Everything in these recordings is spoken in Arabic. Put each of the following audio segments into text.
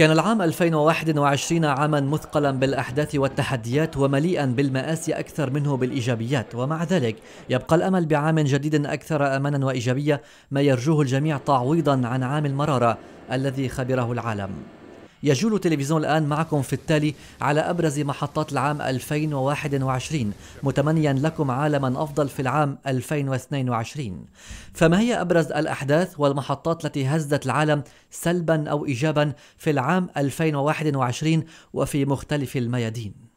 كان العام 2021 عاما مثقلا بالاحداث والتحديات ومليئا بالمآسي اكثر منه بالايجابيات ومع ذلك يبقى الامل بعام جديد اكثر امانا وايجابيه ما يرجوه الجميع تعويضا عن عام المراره الذي خبره العالم يجول تلفزيون الآن معكم في التالي على أبرز محطات العام 2021 متمنيا لكم عالما أفضل في العام 2022 فما هي أبرز الأحداث والمحطات التي هزت العالم سلبا أو إيجابا في العام 2021 وفي مختلف الميادين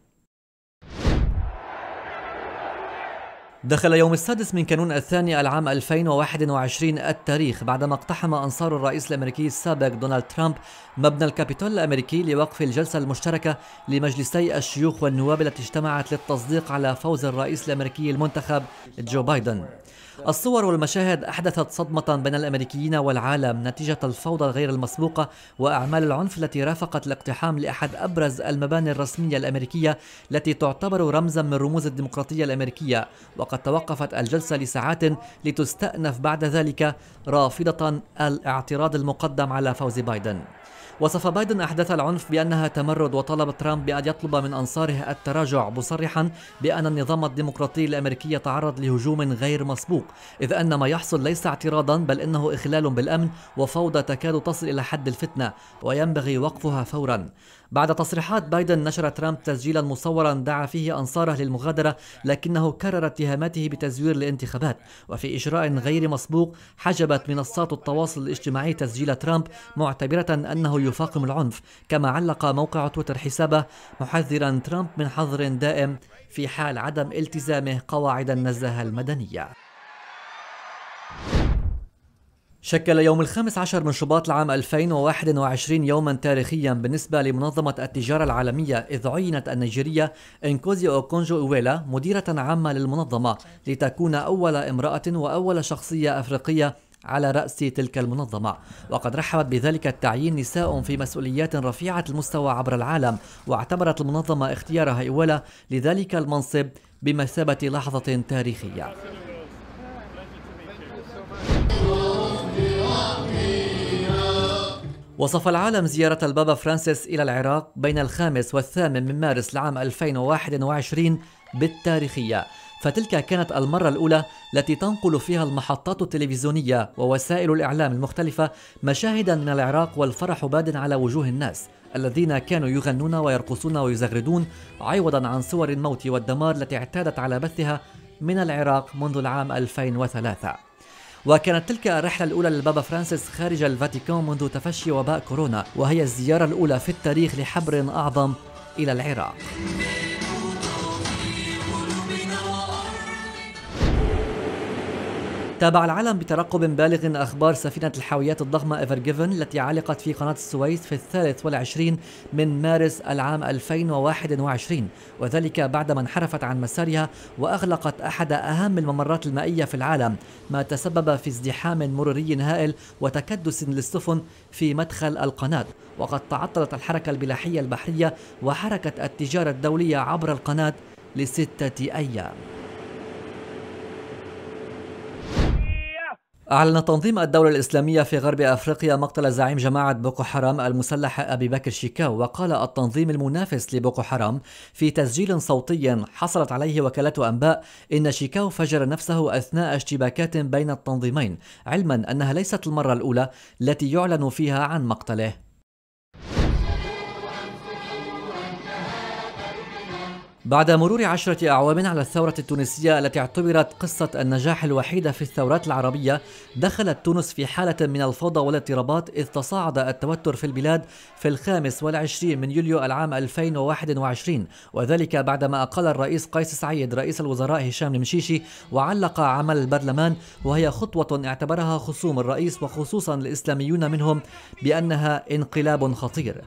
دخل يوم السادس من كانون الثاني العام 2021 التاريخ بعدما اقتحم أنصار الرئيس الأمريكي السابق دونالد ترامب مبنى الكابيتول الأمريكي لوقف الجلسة المشتركة لمجلسي الشيوخ والنواب التي اجتمعت للتصديق على فوز الرئيس الأمريكي المنتخب جو بايدن نعم. الصور والمشاهد أحدثت صدمة بين الأمريكيين والعالم نتيجة الفوضى الغير المسبوقة وأعمال العنف التي رافقت الاقتحام لأحد أبرز المباني الرسمية الأمريكية التي تعتبر رمزا من رموز الديمقراطية الأمريكية وقد توقفت الجلسة لساعات لتستأنف بعد ذلك رافضة الاعتراض المقدم على فوز بايدن وصف بايدن أحداث العنف بأنها تمرد وطلب ترامب بأن يطلب من أنصاره التراجع مصرحا بأن النظام الديمقراطي الأمريكي تعرض لهجوم غير مسبوق إذ أن ما يحصل ليس اعتراضا بل إنه إخلال بالأمن وفوضى تكاد تصل إلى حد الفتنة وينبغي وقفها فورا بعد تصريحات بايدن نشر ترامب تسجيلا مصورا دعا فيه أنصاره للمغادرة لكنه كرر اتهاماته بتزوير الانتخابات وفي إجراء غير مسبوق حجبت منصات التواصل الاجتماعي تسجيل ترامب معتبرة أنه يفاقم العنف كما علق موقع تويتر حسابه محذرا ترامب من حظر دائم في حال عدم التزامه قواعد النزاهة المدنية شكل يوم الخامس عشر من شباط العام 2021 يوما تاريخيا بالنسبة لمنظمة التجارة العالمية إذ عينت النيجيرية إنكوزي أوكونجو إويلا مديرة عامة للمنظمة لتكون أول امرأة وأول شخصية أفريقية على رأس تلك المنظمة وقد رحبت بذلك التعيين نساء في مسؤوليات رفيعة المستوى عبر العالم واعتبرت المنظمة اختيارها إويلا لذلك المنصب بمثابة لحظة تاريخية وصف العالم زيارة البابا فرانسيس إلى العراق بين الخامس والثامن من مارس لعام 2021 بالتاريخية فتلك كانت المرة الأولى التي تنقل فيها المحطات التلفزيونية ووسائل الإعلام المختلفة مشاهدا من العراق والفرح باد على وجوه الناس الذين كانوا يغنون ويرقصون ويزغردون عوضا عن صور الموت والدمار التي اعتادت على بثها من العراق منذ العام 2003 وكانت تلك الرحلة الأولى للبابا فرانسيس خارج الفاتيكان منذ تفشي وباء كورونا وهي الزيارة الأولى في التاريخ لحبر أعظم إلى العراق تابع العالم بترقب بالغ أخبار سفينة الحاويات الضخمة إيفر جيفن التي علقت في قناة السويس في الثالث والعشرين من مارس العام 2021 وذلك بعدما انحرفت عن مسارها وأغلقت أحد أهم الممرات المائية في العالم ما تسبب في ازدحام مروري هائل وتكدس للسفن في مدخل القناة وقد تعطلت الحركة البلاحية البحرية وحركة التجارة الدولية عبر القناة لستة أيام أعلن تنظيم الدولة الإسلامية في غرب أفريقيا مقتل زعيم جماعة بوكو حرام المسلحة أبي بكر شيكاو وقال التنظيم المنافس لبوكو حرام في تسجيل صوتي حصلت عليه وكالة أنباء إن شيكاو فجر نفسه أثناء اشتباكات بين التنظيمين علما أنها ليست المرة الأولى التي يعلن فيها عن مقتله بعد مرور عشرة أعوام على الثورة التونسية التي اعتبرت قصة النجاح الوحيدة في الثورات العربية دخلت تونس في حالة من الفوضى والاضطرابات إذ تصاعد التوتر في البلاد في الخامس والعشرين من يوليو العام 2021 وذلك بعدما أقل الرئيس قيس سعيد رئيس الوزراء هشام المشيشي وعلق عمل البرلمان وهي خطوة اعتبرها خصوم الرئيس وخصوصا الإسلاميون منهم بأنها انقلاب خطير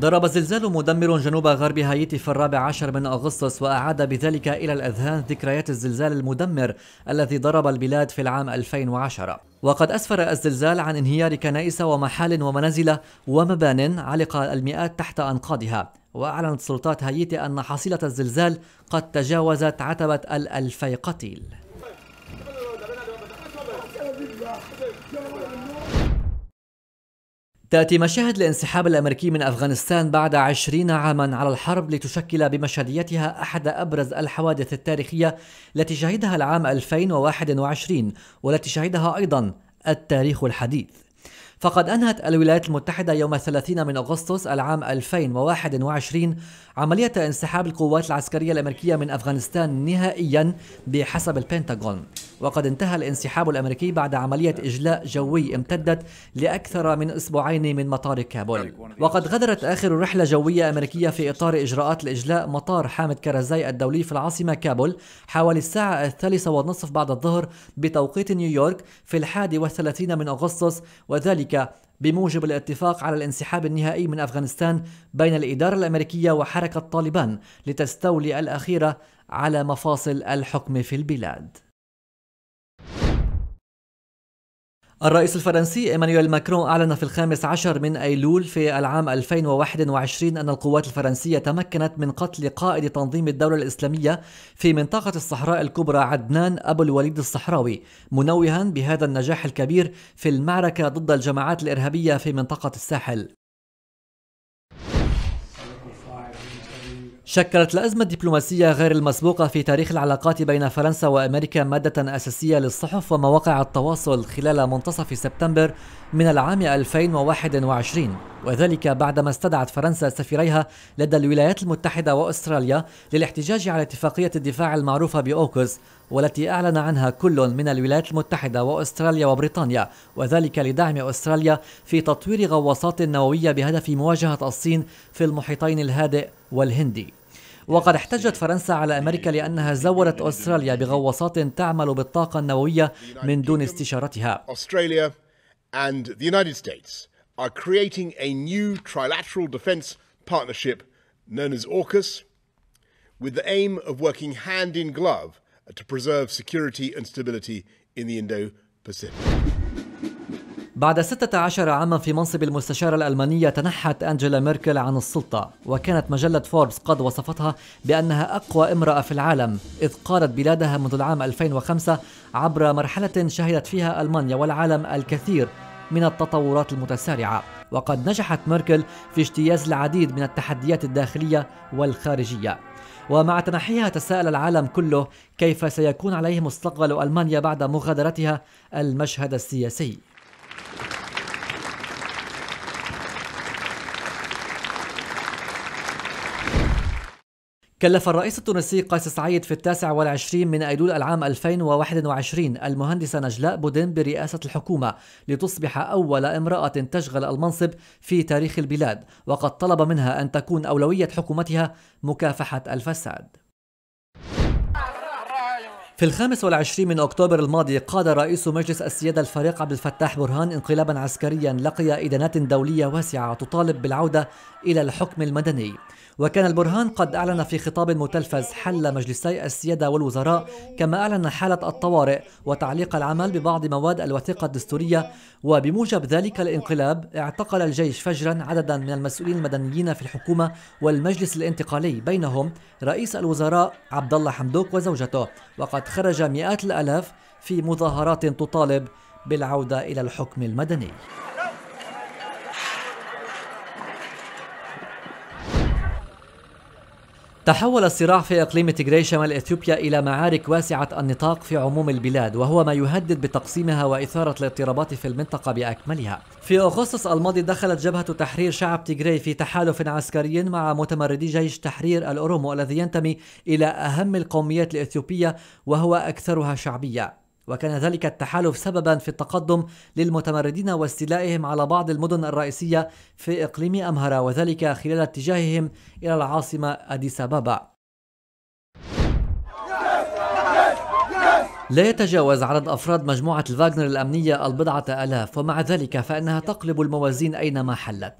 ضرب زلزال مدمر جنوب غرب هايتي في الرابع عشر من أغسطس وأعاد بذلك إلى الأذهان ذكريات الزلزال المدمر الذي ضرب البلاد في العام 2010 وقد أسفر الزلزال عن انهيار كنائس ومحال ومنازل ومبان علق المئات تحت أنقاضها وأعلنت سلطات هايتي أن حصيلة الزلزال قد تجاوزت عتبة الألفي قتيل تأتي مشاهد الانسحاب الأمريكي من أفغانستان بعد عشرين عاما على الحرب لتشكل بمشهديتها أحد أبرز الحوادث التاريخية التي شهدها العام 2021 والتي شهدها أيضا التاريخ الحديث فقد أنهت الولايات المتحدة يوم 30 من أغسطس العام 2021 عملية انسحاب القوات العسكرية الأمريكية من أفغانستان نهائيا بحسب البنتاغون وقد انتهى الانسحاب الأمريكي بعد عملية إجلاء جوي امتدت لأكثر من أسبوعين من مطار كابول وقد غادرت آخر رحلة جوية أمريكية في إطار إجراءات الإجلاء مطار حامد كرزاي الدولي في العاصمة كابول حوالي الساعة الثالثة والنصف بعد الظهر بتوقيت نيويورك في الحادي والثلاثين من أغسطس وذلك بموجب الاتفاق على الانسحاب النهائي من افغانستان بين الاداره الامريكيه وحركه طالبان لتستولي الاخيره على مفاصل الحكم في البلاد الرئيس الفرنسي ايمانويل ماكرون أعلن في الخامس عشر من أيلول في العام 2021 أن القوات الفرنسية تمكنت من قتل قائد تنظيم الدولة الإسلامية في منطقة الصحراء الكبرى عدنان أبو الوليد الصحراوي منوها بهذا النجاح الكبير في المعركة ضد الجماعات الإرهابية في منطقة الساحل شكلت الأزمة الدبلوماسية غير المسبوقة في تاريخ العلاقات بين فرنسا وأمريكا مادة أساسية للصحف ومواقع التواصل خلال منتصف سبتمبر من العام 2021 وذلك بعدما استدعت فرنسا سفيريها لدى الولايات المتحدة وأستراليا للاحتجاج على اتفاقية الدفاع المعروفة بأوكوز والتي أعلن عنها كل من الولايات المتحدة وأستراليا وبريطانيا وذلك لدعم أستراليا في تطوير غواصات نووية بهدف مواجهة الصين في المحيطين الهادئ والهندي وقد احتجت فرنسا على أمريكا لأنها زورت أستراليا بغواصات تعمل بالطاقة النووية من دون استشارتها. are creating a new trilateral defence partnership known as AUKUS, with the aim of working hand in glove to preserve security and stability in the Indo-Pacific. بعد 16 عاما في منصب المستشارة الألمانية تنحت أنجيلا ميركل عن السلطة وكانت مجلة فوربس قد وصفتها بأنها أقوى امرأة في العالم إذ قادت بلادها منذ العام 2005 عبر مرحلة شهدت فيها ألمانيا والعالم الكثير من التطورات المتسارعة وقد نجحت ميركل في اجتياز العديد من التحديات الداخلية والخارجية ومع تنحيها تساءل العالم كله كيف سيكون عليه مستقبل ألمانيا بعد مغادرتها المشهد السياسي كلف الرئيس التونسي قيس سعيد في التاسع والعشرين من أيلول العام 2021 المهندسة نجلاء بودين برئاسة الحكومة لتصبح أول امرأة تشغل المنصب في تاريخ البلاد وقد طلب منها أن تكون أولوية حكومتها مكافحة الفساد في الخامس والعشرين من أكتوبر الماضي قاد رئيس مجلس السيادة الفريق عبد الفتاح برهان انقلابا عسكريا لقي إدانات دولية واسعة تطالب بالعودة إلى الحكم المدني وكان البرهان قد أعلن في خطاب متلفز حل مجلسي السيادة والوزراء كما أعلن حالة الطوارئ وتعليق العمل ببعض مواد الوثيقة الدستورية وبموجب ذلك الانقلاب اعتقل الجيش فجرا عددا من المسؤولين المدنيين في الحكومة والمجلس الانتقالي بينهم رئيس الوزراء عبد الله حمدوك وزوجته وقد خرج مئات الألاف في مظاهرات تطالب بالعودة إلى الحكم المدني تحول الصراع في اقليم تيغراي شمال اثيوبيا الى معارك واسعه النطاق في عموم البلاد وهو ما يهدد بتقسيمها واثاره الاضطرابات في المنطقه باكملها. في اغسطس الماضي دخلت جبهه تحرير شعب تيغراي في تحالف عسكري مع متمردي جيش تحرير الاورومو الذي ينتمي الى اهم القوميات الاثيوبيه وهو اكثرها شعبيه. وكان ذلك التحالف سببا في التقدم للمتمردين واستيلائهم على بعض المدن الرئيسية في إقليم أمهرة وذلك خلال اتجاههم إلى العاصمة أديس أبابا لا يتجاوز عدد أفراد مجموعة الفاغنر الأمنية البضعة آلاف ومع ذلك فإنها تقلب الموازين أينما حلت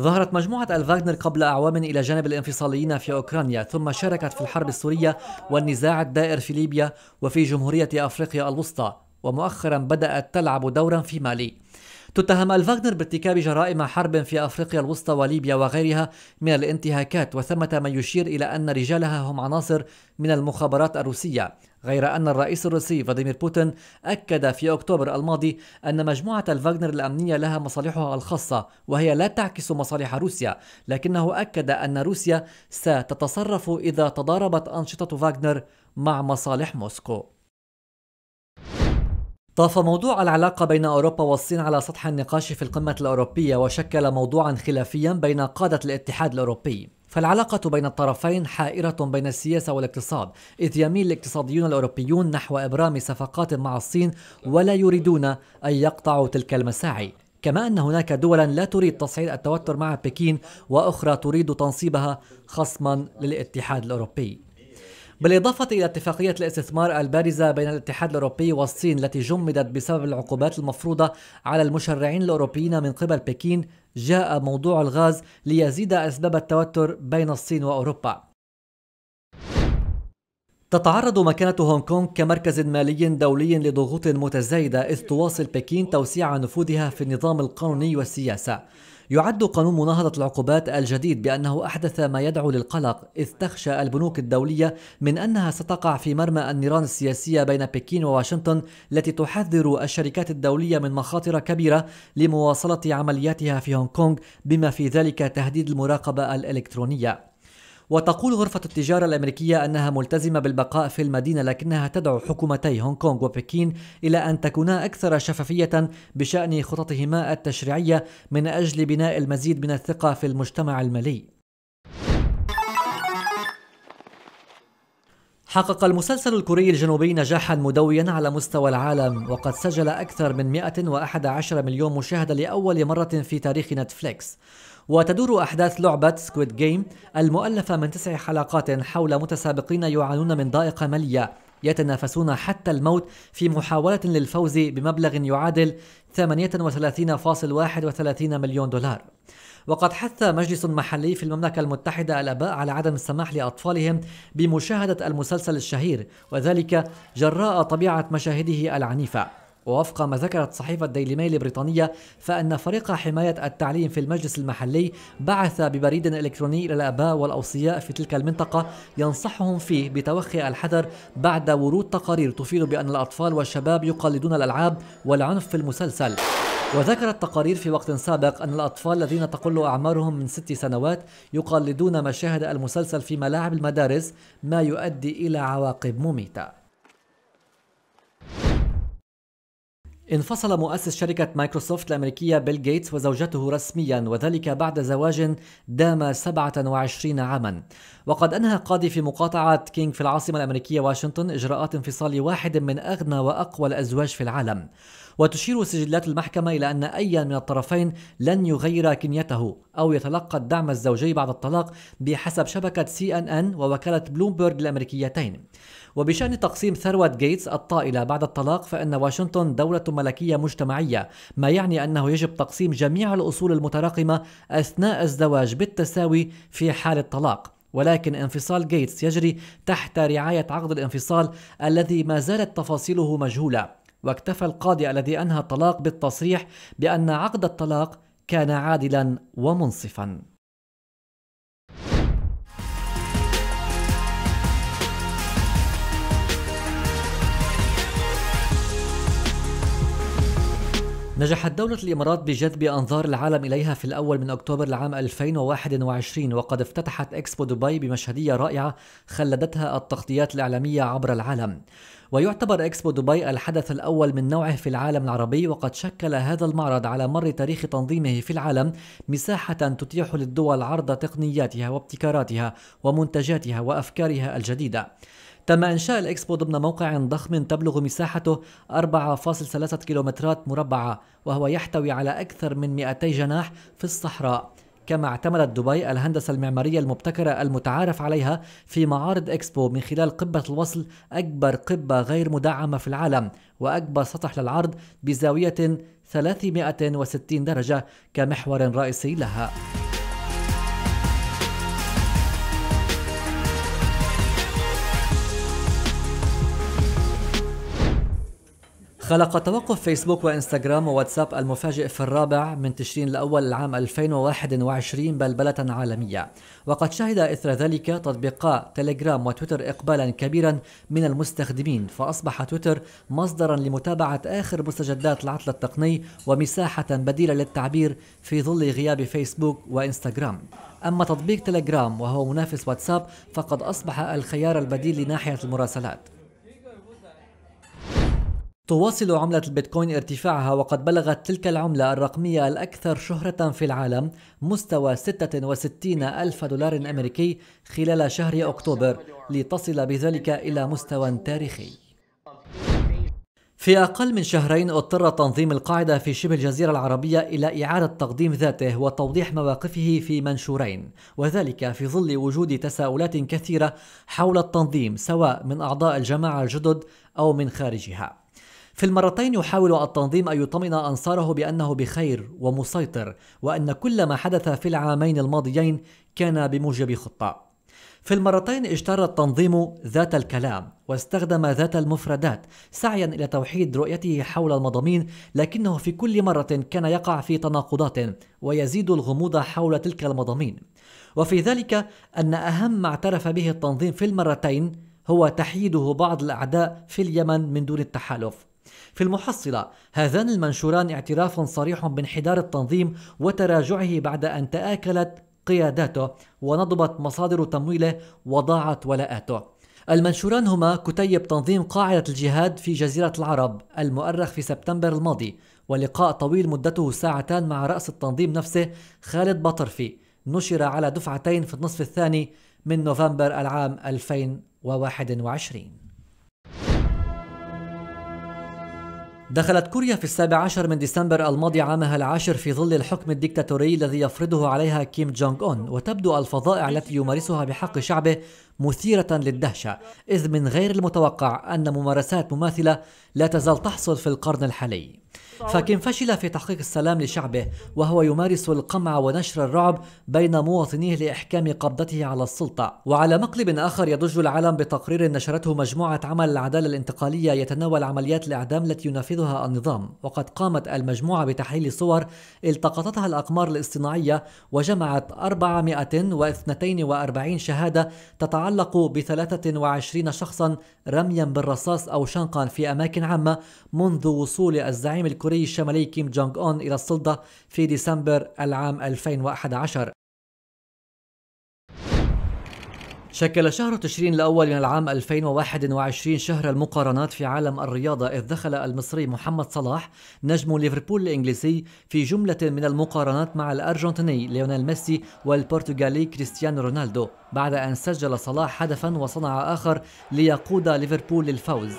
ظهرت مجموعة الفاغنر قبل أعوام إلى جانب الانفصاليين في أوكرانيا ثم شاركت في الحرب السورية والنزاع الدائر في ليبيا وفي جمهورية أفريقيا الوسطى ومؤخرا بدأت تلعب دورا في مالي تتهم الفاغنر بارتكاب جرائم حرب في افريقيا الوسطى وليبيا وغيرها من الانتهاكات وثمه من يشير الى ان رجالها هم عناصر من المخابرات الروسيه غير أن الرئيس الروسي فلاديمير بوتين أكد في أكتوبر الماضي أن مجموعة الفاغنر الأمنية لها مصالحها الخاصة وهي لا تعكس مصالح روسيا لكنه أكد أن روسيا ستتصرف إذا تضاربت أنشطة فاغنر مع مصالح موسكو طاف موضوع العلاقة بين أوروبا والصين على سطح النقاش في القمة الأوروبية وشكل موضوعا خلافيا بين قادة الاتحاد الأوروبي فالعلاقة بين الطرفين حائرة بين السياسة والاقتصاد إذ يميل الاقتصاديون الأوروبيون نحو إبرام صفقات مع الصين ولا يريدون أن يقطعوا تلك المساعي كما أن هناك دولا لا تريد تصعيد التوتر مع بكين وأخرى تريد تنصيبها خصما للاتحاد الأوروبي بالإضافة إلى اتفاقية الاستثمار البارزة بين الاتحاد الأوروبي والصين التي جمدت بسبب العقوبات المفروضة على المشرعين الأوروبيين من قبل بكين جاء موضوع الغاز ليزيد أسباب التوتر بين الصين وأوروبا تتعرض مكانة هونغ كونغ كمركز مالي دولي لضغوط متزايدة إذ تواصل بكين توسيع نفوذها في النظام القانوني والسياسة يعد قانون مناهضة العقوبات الجديد بأنه أحدث ما يدعو للقلق إذ تخشى البنوك الدولية من أنها ستقع في مرمى النيران السياسية بين بكين وواشنطن التي تحذر الشركات الدولية من مخاطر كبيرة لمواصلة عملياتها في هونغ كونغ بما في ذلك تهديد المراقبة الإلكترونية وتقول غرفة التجارة الأمريكية أنها ملتزمة بالبقاء في المدينة لكنها تدعو حكومتي هونغ كونغ وبكين إلى أن تكونا أكثر شفافية بشأن خططهما التشريعية من أجل بناء المزيد من الثقة في المجتمع المالي. حقق المسلسل الكوري الجنوبي نجاحا مدويا على مستوى العالم وقد سجل أكثر من 111 مليون مشاهدة لأول مرة في تاريخ نتفليكس وتدور أحداث لعبة سكويد جيم المؤلفة من تسع حلقات حول متسابقين يعانون من ضائقة مالية يتنافسون حتى الموت في محاولة للفوز بمبلغ يعادل 38.31 مليون دولار وقد حث مجلس محلي في المملكة المتحدة الآباء على عدم السماح لأطفالهم بمشاهدة المسلسل الشهير وذلك جراء طبيعة مشاهده العنيفة ووفق ما ذكرت صحيفة ديلي ميل البريطانية فإن فريق حماية التعليم في المجلس المحلي بعث ببريد إلكتروني إلى الآباء والأوصياء في تلك المنطقة ينصحهم فيه بتوخي الحذر بعد ورود تقارير تفيد بأن الأطفال والشباب يقلدون الألعاب والعنف في المسلسل وذكرت تقارير في وقت سابق أن الأطفال الذين تقل أعمارهم من ست سنوات يقلدون مشاهد المسلسل في ملاعب المدارس ما يؤدي إلى عواقب مميتة انفصل مؤسس شركة مايكروسوفت الأمريكية بيل جيتس وزوجته رسميا وذلك بعد زواج دام 27 عاما وقد أنهى قاضي في مقاطعة كينغ في العاصمة الأمريكية واشنطن إجراءات انفصال واحد من أغنى وأقوى الأزواج في العالم وتشير سجلات المحكمة إلى أن أيا من الطرفين لن يغير كنيته أو يتلقى الدعم الزوجي بعد الطلاق بحسب شبكة سي أن أن ووكالة بلومبرج الأمريكيتين وبشأن تقسيم ثروة جيتس الطائلة بعد الطلاق فإن واشنطن دولة ملكية مجتمعية ما يعني أنه يجب تقسيم جميع الأصول المتراكمة أثناء الزواج بالتساوي في حال الطلاق ولكن انفصال جيتس يجري تحت رعاية عقد الانفصال الذي ما زالت تفاصيله مجهولة واكتفى القاضي الذي أنهى الطلاق بالتصريح بأن عقد الطلاق كان عادلا ومنصفا نجحت دولة الإمارات بجذب أنظار العالم إليها في الأول من أكتوبر العام 2021 وقد افتتحت إكسبو دبي بمشهدية رائعة خلدتها التغطيات الإعلامية عبر العالم ويعتبر إكسبو دبي الحدث الأول من نوعه في العالم العربي وقد شكل هذا المعرض على مر تاريخ تنظيمه في العالم مساحة تتيح للدول عرض تقنياتها وابتكاراتها ومنتجاتها وأفكارها الجديدة تم إنشاء الإكسبو ضمن موقع ضخم تبلغ مساحته 4.3 كيلومترات مربعة وهو يحتوي على أكثر من 200 جناح في الصحراء كما اعتمدت دبي الهندسة المعمارية المبتكرة المتعارف عليها في معارض إكسبو من خلال قبة الوصل أكبر قبة غير مدعمة في العالم وأكبر سطح للعرض بزاوية 360 درجة كمحور رئيسي لها خلق توقف فيسبوك وانستغرام وواتساب المفاجئ في الرابع من تشرين الأول العام 2021 بلبلة عالمية وقد شهد إثر ذلك تطبيقا تليجرام وتويتر إقبالا كبيرا من المستخدمين فأصبح تويتر مصدرا لمتابعة آخر مستجدات العطل التقني ومساحة بديلة للتعبير في ظل غياب فيسبوك وإنستغرام أما تطبيق تليجرام وهو منافس واتساب فقد أصبح الخيار البديل لناحية المراسلات تواصل عملة البيتكوين ارتفاعها وقد بلغت تلك العملة الرقمية الأكثر شهرة في العالم مستوى 66 ألف دولار أمريكي خلال شهر أكتوبر لتصل بذلك إلى مستوى تاريخي في أقل من شهرين اضطر تنظيم القاعدة في شبه الجزيرة العربية إلى إعادة تقديم ذاته وتوضيح مواقفه في منشورين وذلك في ظل وجود تساؤلات كثيرة حول التنظيم سواء من أعضاء الجماعة الجدد أو من خارجها في المرتين يحاول التنظيم أن يطمئن أنصاره بأنه بخير ومسيطر وأن كل ما حدث في العامين الماضيين كان بموجب خطة في المرتين اشترى التنظيم ذات الكلام واستخدم ذات المفردات سعيا الى توحيد رؤيته حول المضامين لكنه في كل مره كان يقع في تناقضات ويزيد الغموض حول تلك المضامين وفي ذلك ان اهم ما اعترف به التنظيم في المرتين هو تحييده بعض الاعداء في اليمن من دون التحالف في المحصلة هذان المنشوران اعتراف صريح بانحدار التنظيم وتراجعه بعد أن تآكلت قياداته ونضبت مصادر تمويله وضاعت ولاءاته المنشوران هما كتيب تنظيم قاعدة الجهاد في جزيرة العرب المؤرخ في سبتمبر الماضي ولقاء طويل مدته ساعتان مع رأس التنظيم نفسه خالد بطرفي نشر على دفعتين في النصف الثاني من نوفمبر العام 2021 دخلت كوريا في السابع عشر من ديسمبر الماضي عامها العاشر في ظل الحكم الديكتاتوري الذي يفرضه عليها كيم جونغ أون وتبدو الفظائع التي يمارسها بحق شعبه مثيرة للدهشة إذ من غير المتوقع أن ممارسات مماثلة لا تزال تحصل في القرن الحالي فكن فشل في تحقيق السلام لشعبه وهو يمارس القمع ونشر الرعب بين مواطنيه لإحكام قبضته على السلطة وعلى مقلب آخر يضج العالم بتقرير نشرته مجموعة عمل العدالة الانتقالية يتناول عمليات الإعدام التي ينفذها النظام وقد قامت المجموعة بتحليل صور التقطتها الأقمار الاصطناعية وجمعت 442 شهادة تتعلق ب 23 شخصا رميا بالرصاص أو شنقا في أماكن عامة منذ وصول الزعيم الكوري الكوري الشمالي كيم جونغ أون إلى السلطة في ديسمبر العام 2011 شكل شهر تشرين الأول من العام 2021 شهر المقارنات في عالم الرياضة إذ دخل المصري محمد صلاح نجم ليفربول الإنجليزي في جملة من المقارنات مع الأرجنتيني ليونيل ميسي والبرتغالي كريستيانو رونالدو بعد أن سجل صلاح هدفا وصنع آخر ليقود ليفربول للفوز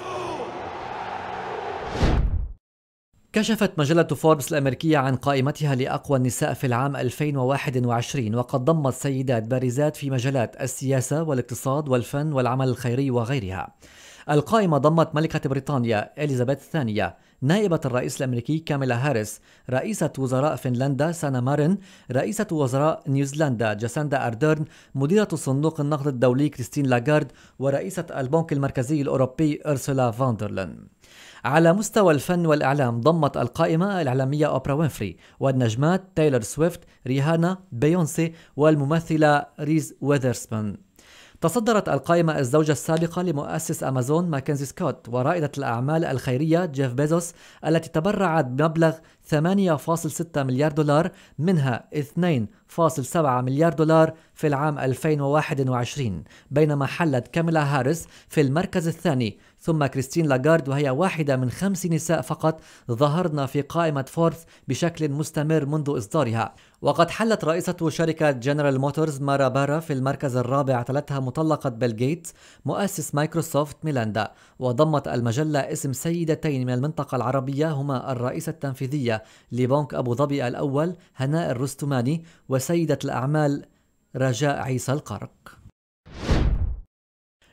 كشفت مجلة فوربس الأمريكية عن قائمتها لأقوى النساء في العام 2021 وقد ضمت سيدات بارزات في مجالات السياسة والاقتصاد والفن والعمل الخيري وغيرها القائمة ضمت ملكة بريطانيا إليزابيث الثانية نائبة الرئيس الأمريكي كاميلا هاريس رئيسة وزراء فنلندا سانا مارين رئيسة وزراء نيوزيلندا جاساندا أردرن مديرة صندوق النقد الدولي كريستين لاغارد ورئيسة البنك المركزي الأوروبي أرسولا فاندرلن على مستوى الفن والإعلام ضمت القائمة الإعلامية أوبرا وينفري والنجمات تايلر سويفت ريهانا بيونسي والممثلة ريز ويذرسبون تصدرت القائمة الزوجة السابقة لمؤسس أمازون ماكنزي سكوت ورائدة الأعمال الخيرية جيف بيزوس التي تبرعت بمبلغ 8.6 مليار دولار منها 2.7 مليار دولار في العام 2021 بينما حلت كاميلا هاريس في المركز الثاني ثم كريستين لاغارد وهي واحدة من خمس نساء فقط ظهرن في قائمة فورث بشكل مستمر منذ إصدارها وقد حلت رئيسة شركة جنرال موتورز مارا بارا في المركز الرابع تلتها مطلقة بيل جيتس مؤسس مايكروسوفت ميلاندا وضمت المجلة اسم سيدتين من المنطقة العربية هما الرئيسة التنفيذية لبنك أبو ظبي الأول هناء الرستماني وسيدة الأعمال رجاء عيسى القرق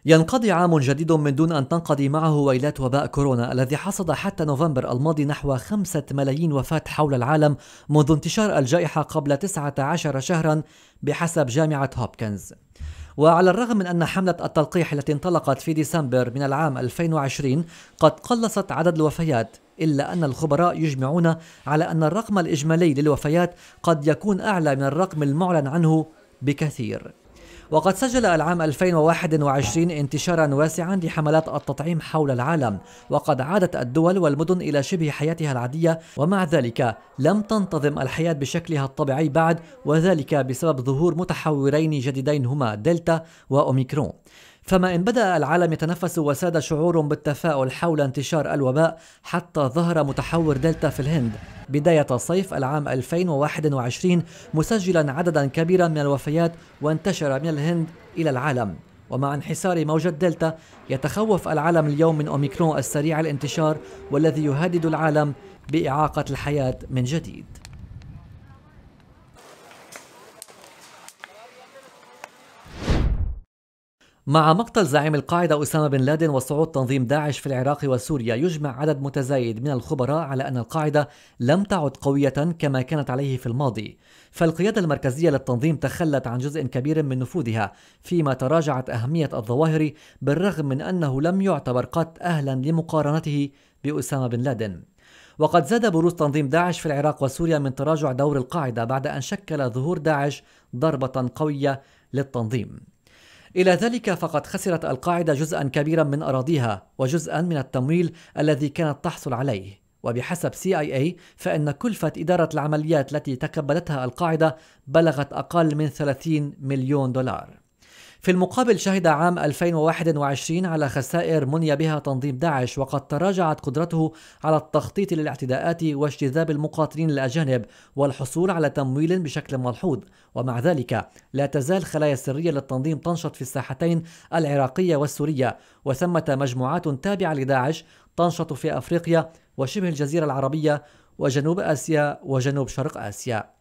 ينقضي عام جديد من دون أن تنقضي معه ويلات وباء كورونا الذي حصد حتى نوفمبر الماضي نحو خمسة ملايين وفاة حول العالم منذ انتشار الجائحة قبل 19 شهرا بحسب جامعة هوبكنز وعلى الرغم من أن حملة التلقيح التي انطلقت في ديسمبر من العام 2020 قد قلصت عدد الوفيات إلا أن الخبراء يجمعون على أن الرقم الإجمالي للوفيات قد يكون أعلى من الرقم المعلن عنه بكثير وقد سجل العام 2021 انتشارا واسعا لحملات التطعيم حول العالم وقد عادت الدول والمدن إلى شبه حياتها العادية ومع ذلك لم تنتظم الحياة بشكلها الطبيعي بعد وذلك بسبب ظهور متحورين جديدين هما دلتا وأوميكرون فما إن بدأ العالم يتنفس وساد شعور بالتفاؤل حول انتشار الوباء حتى ظهر متحور دلتا في الهند بداية صيف العام 2021 مسجلا عددا كبيرا من الوفيات وانتشر من الهند إلى العالم ومع انحسار موجة دلتا يتخوف العالم اليوم من أوميكرون السريع الانتشار والذي يهدد العالم بإعاقة الحياة من جديد مع مقتل زعيم القاعدة أسامة بن لادن وصعود تنظيم داعش في العراق وسوريا يجمع عدد متزايد من الخبراء على أن القاعدة لم تعد قوية كما كانت عليه في الماضي فالقيادة المركزية للتنظيم تخلت عن جزء كبير من نفوذها فيما تراجعت أهمية الظواهر بالرغم من أنه لم يعتبر قط أهلا لمقارنته بأسامة بن لادن وقد زاد بروز تنظيم داعش في العراق وسوريا من تراجع دور القاعدة بعد أن شكل ظهور داعش ضربة قوية للتنظيم إلى ذلك فقد خسرت القاعدة جزءا كبيرا من أراضيها وجزءا من التمويل الذي كانت تحصل عليه وبحسب CIA فإن كلفة إدارة العمليات التي تكبدتها القاعدة بلغت أقل من 30 مليون دولار في المقابل شهد عام 2021 على خسائر مني بها تنظيم داعش وقد تراجعت قدرته على التخطيط للاعتداءات واجتذاب المقاتلين الأجانب والحصول على تمويل بشكل ملحوظ ومع ذلك لا تزال خلايا سرية للتنظيم تنشط في الساحتين العراقية والسورية وثمة مجموعات تابعة لداعش تنشط في أفريقيا وشبه الجزيرة العربية وجنوب آسيا وجنوب شرق آسيا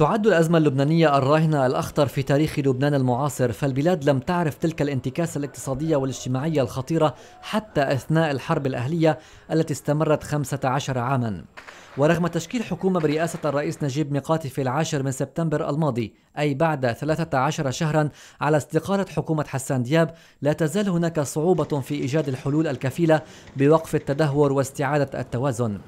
تعد الأزمة اللبنانية الراهنة الأخطر في تاريخ لبنان المعاصر فالبلاد لم تعرف تلك الانتكاسة الاقتصادية والاجتماعية الخطيرة حتى أثناء الحرب الأهلية التي استمرت 15 عاما ورغم تشكيل حكومة برئاسة الرئيس نجيب ميقاتي في العاشر من سبتمبر الماضي أي بعد 13 شهرا على استقالة حكومة حسان دياب لا تزال هناك صعوبة في إيجاد الحلول الكفيلة بوقف التدهور واستعادة التوازن